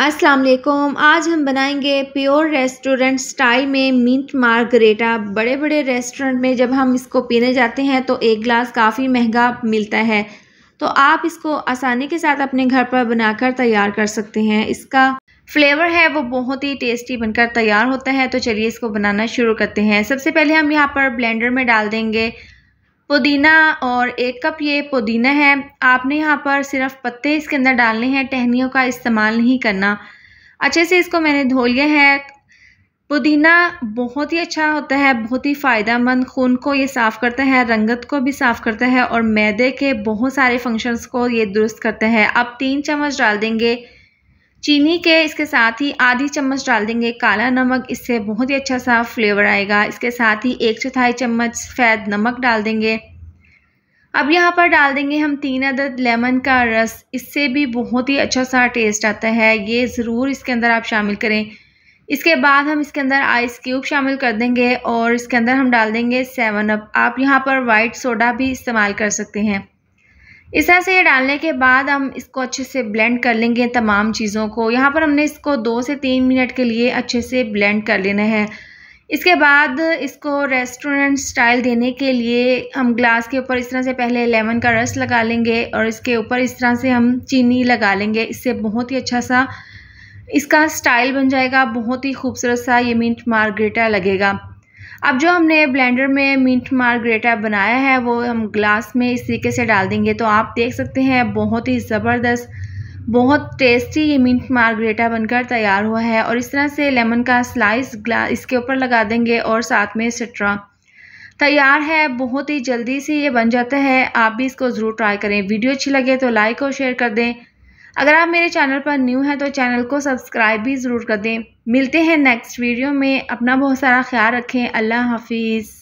अस्सलाम वालेकुम आज हम बनाएंगे प्योर रेस्टोरेंट स्टाइल में मिंट मार्गरेटा बड़े बड़े रेस्टोरेंट में जब हम इसको पीने जाते हैं तो एक ग्लास काफ़ी महंगा मिलता है तो आप इसको आसानी के साथ अपने घर पर बनाकर तैयार कर सकते हैं इसका फ्लेवर है वो बहुत ही टेस्टी बनकर तैयार होता है तो चलिए इसको बनाना शुरू करते हैं सबसे पहले हम यहाँ पर ब्लेंडर में डाल देंगे पुदीना और एक कप ये पुदीना है आपने यहाँ पर सिर्फ पत्ते इसके अंदर डालने हैं टहनियों का इस्तेमाल नहीं करना अच्छे से इसको मैंने धो लिया है पुदीना बहुत ही अच्छा होता है बहुत ही फ़ायदेमंद खून को ये साफ़ करता है रंगत को भी साफ़ करता है और मैदे के बहुत सारे फंक्शंस को ये दुरुस्त करता है आप तीन चम्मच डाल देंगे चीनी के इसके साथ ही आधी चम्मच डाल देंगे काला नमक इससे बहुत ही अच्छा सा फ्लेवर आएगा इसके साथ ही एक चौथाई चम्मच सफ़ेद नमक डाल देंगे अब यहाँ पर डाल देंगे हम तीन अदद लेमन का रस इससे भी बहुत ही अच्छा सा टेस्ट आता है ये ज़रूर इसके अंदर आप शामिल करें इसके बाद हम इसके अंदर आइस क्यूब शामिल कर देंगे और इसके अंदर हम डाल देंगे सेवन अप आप यहाँ पर वाइट सोडा भी इस्तेमाल कर सकते हैं इस तरह से ये डालने के बाद हम इसको अच्छे से ब्लेंड कर लेंगे तमाम चीज़ों को यहाँ पर हमने इसको दो से तीन मिनट के लिए अच्छे से ब्लेंड कर लेना है इसके बाद इसको रेस्टोरेंट स्टाइल देने के लिए हम ग्लास के ऊपर इस तरह से पहले लेमन का रस लगा लेंगे और इसके ऊपर इस तरह से हम चीनी लगा लेंगे इससे बहुत ही अच्छा सा इसका स्टाइल बन जाएगा बहुत ही खूबसूरत सा ये मिंट मार्गरेटा लगेगा अब जो हमने ब्लेंडर में मिंट ग्रेटा बनाया है वो हम ग्लास में इस तरीके से डाल देंगे तो आप देख सकते हैं बहुत ही ज़बरदस्त बहुत टेस्टी ये मिंट ग्रेटा बनकर तैयार हुआ है और इस तरह से लेमन का स्लाइस ग्ला इसके ऊपर लगा देंगे और साथ में सट्रा तैयार है बहुत ही जल्दी से ये बन जाता है आप भी इसको ज़रूर ट्राई करें वीडियो अच्छी लगे तो लाइक और शेयर कर दें अगर आप मेरे चैनल पर न्यू हैं तो चैनल को सब्सक्राइब भी ज़रूर कर दें मिलते हैं नेक्स्ट वीडियो में अपना बहुत सारा ख्याल रखें अल्लाह हाफिज़